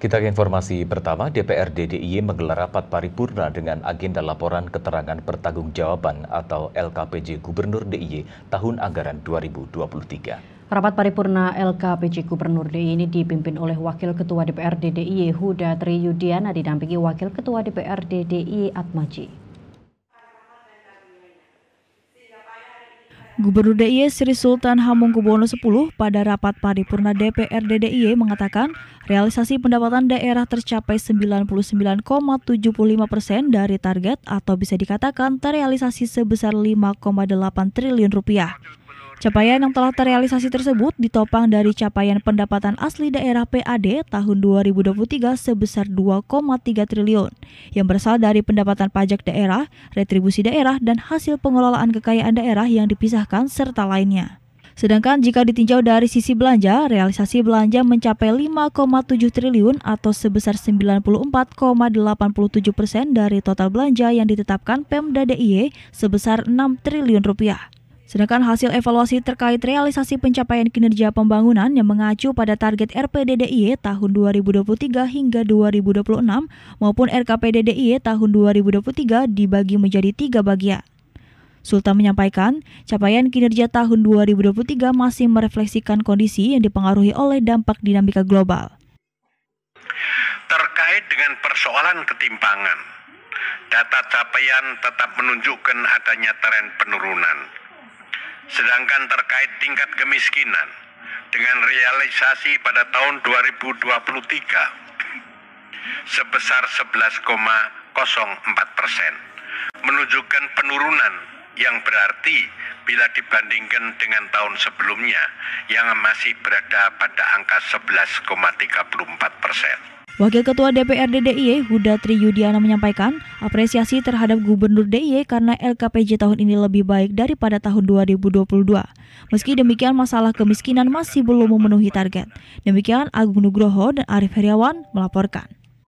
Kita ke informasi pertama, DPRD DIY menggelar rapat paripurna dengan agenda laporan keterangan pertanggungjawaban atau LKPJ Gubernur DIY tahun anggaran 2023. Rapat paripurna LKPJ Gubernur DIY ini dipimpin oleh Wakil Ketua DPRD DIY Huda Triyudiana didampingi Wakil Ketua DPRD DIY Atmaji. Gubernur DIY Sri Sultan Hamengkubuwono X pada rapat paripurna DPRD DIY mengatakan realisasi pendapatan daerah tercapai 99,75 persen dari target atau bisa dikatakan terrealisasi sebesar 5,8 triliun rupiah. Capaian yang telah terrealisasi tersebut ditopang dari capaian pendapatan asli daerah PAD tahun 2023 sebesar 2,3 triliun yang berasal dari pendapatan pajak daerah, retribusi daerah, dan hasil pengelolaan kekayaan daerah yang dipisahkan serta lainnya. Sedangkan jika ditinjau dari sisi belanja, realisasi belanja mencapai 5,7 triliun atau sebesar 94,87 persen dari total belanja yang ditetapkan Pemda DIY sebesar 6 triliun rupiah. Sedangkan hasil evaluasi terkait realisasi pencapaian kinerja pembangunan yang mengacu pada target RPDDI e tahun 2023 hingga 2026 maupun RKPDDI e tahun 2023 dibagi menjadi tiga bagian. Sultan menyampaikan, capaian kinerja tahun 2023 masih merefleksikan kondisi yang dipengaruhi oleh dampak dinamika global. Terkait dengan persoalan ketimpangan, data capaian tetap menunjukkan adanya tren penurunan Sedangkan terkait tingkat kemiskinan dengan realisasi pada tahun 2023 sebesar 11,04 persen menunjukkan penurunan yang berarti bila dibandingkan dengan tahun sebelumnya yang masih berada pada angka 11,34 persen. Wakil Ketua DPRD DIY Huda Triyudiana menyampaikan apresiasi terhadap Gubernur DIY karena LKPJ tahun ini lebih baik daripada tahun 2022. Meski demikian masalah kemiskinan masih belum memenuhi target. Demikian Agung Nugroho dan Arif Heriawan melaporkan.